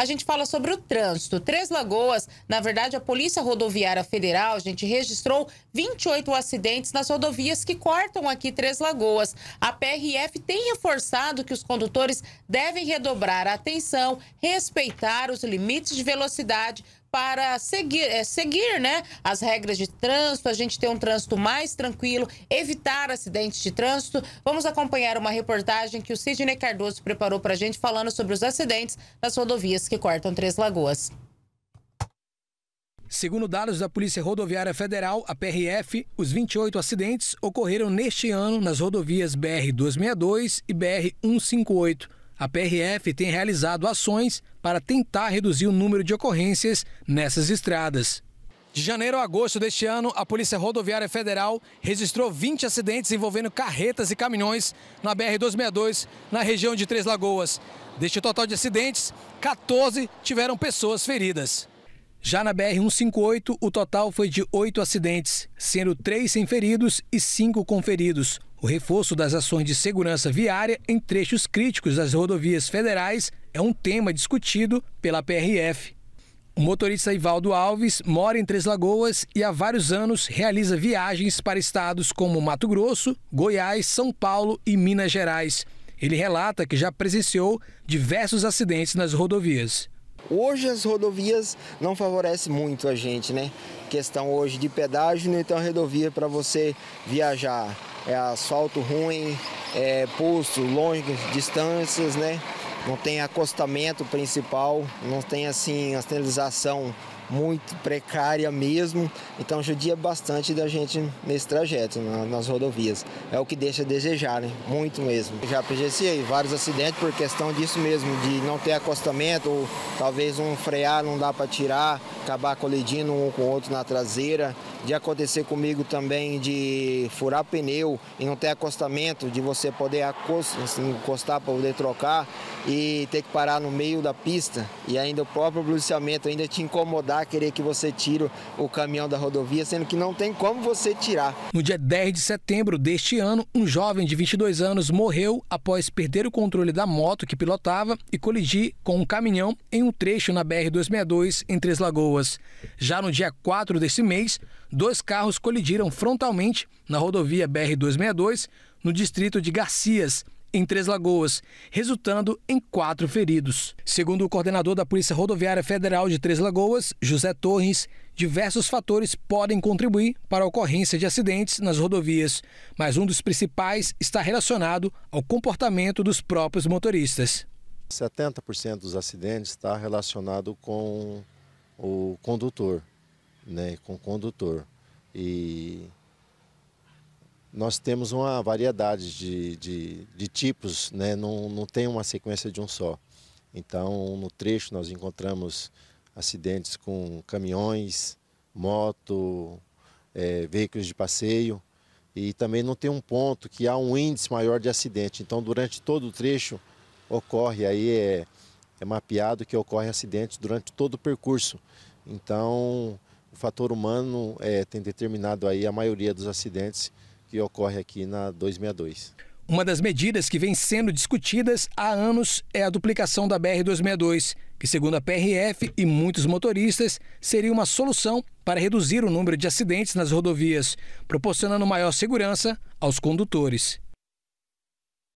a gente fala sobre o trânsito. Três Lagoas, na verdade, a Polícia Rodoviária Federal, a gente registrou 28 acidentes nas rodovias que cortam aqui Três Lagoas. A PRF tem reforçado que os condutores devem redobrar a atenção, respeitar os limites de velocidade para seguir, é, seguir né, as regras de trânsito, a gente ter um trânsito mais tranquilo, evitar acidentes de trânsito. Vamos acompanhar uma reportagem que o Sidney Cardoso preparou para a gente falando sobre os acidentes nas rodovias que cortam Três Lagoas. Segundo dados da Polícia Rodoviária Federal, a PRF, os 28 acidentes ocorreram neste ano nas rodovias BR-262 e BR-158 a PRF tem realizado ações para tentar reduzir o número de ocorrências nessas estradas. De janeiro a agosto deste ano, a Polícia Rodoviária Federal registrou 20 acidentes envolvendo carretas e caminhões na BR-262, na região de Três Lagoas. Deste total de acidentes, 14 tiveram pessoas feridas. Já na BR-158, o total foi de oito acidentes, sendo três sem feridos e cinco com feridos. O reforço das ações de segurança viária em trechos críticos das rodovias federais é um tema discutido pela PRF. O motorista Ivaldo Alves mora em Três Lagoas e há vários anos realiza viagens para estados como Mato Grosso, Goiás, São Paulo e Minas Gerais. Ele relata que já presenciou diversos acidentes nas rodovias. Hoje as rodovias não favorecem muito a gente, né? Questão hoje de pedágio, então a rodovia para você viajar é asfalto ruim, é posto, longas distâncias, né? Não tem acostamento principal, não tem assim a sinalização muito precária mesmo, então judia bastante da gente nesse trajeto, na, nas rodovias. É o que deixa a desejar, né? muito mesmo. Já presenciei vários acidentes por questão disso mesmo, de não ter acostamento, ou talvez um frear não dá para tirar, acabar colidindo um com o outro na traseira. De acontecer comigo também de furar pneu e não ter acostamento, de você poder acostar, assim, encostar para poder trocar e ter que parar no meio da pista e ainda o próprio policiamento ainda te incomodar querer que você tire o caminhão da rodovia, sendo que não tem como você tirar. No dia 10 de setembro deste ano, um jovem de 22 anos morreu após perder o controle da moto que pilotava e colidir com um caminhão em um trecho na BR-262 em Três Lagoas. Já no dia 4 desse mês, dois carros colidiram frontalmente na rodovia BR-262 no distrito de Garcias, em Três Lagoas, resultando em quatro feridos. Segundo o coordenador da Polícia Rodoviária Federal de Três Lagoas, José Torres, diversos fatores podem contribuir para a ocorrência de acidentes nas rodovias, mas um dos principais está relacionado ao comportamento dos próprios motoristas. 70% dos acidentes está relacionado com o condutor, né, com o condutor. E nós temos uma variedade de, de, de tipos, né? não, não tem uma sequência de um só. Então, no trecho, nós encontramos acidentes com caminhões, moto, é, veículos de passeio e também não tem um ponto que há um índice maior de acidente. Então, durante todo o trecho, ocorre aí, é, é mapeado que ocorre acidentes durante todo o percurso. Então, o fator humano é, tem determinado aí a maioria dos acidentes que ocorre aqui na 262. Uma das medidas que vem sendo discutidas há anos é a duplicação da BR-262, que, segundo a PRF e muitos motoristas, seria uma solução para reduzir o número de acidentes nas rodovias, proporcionando maior segurança aos condutores.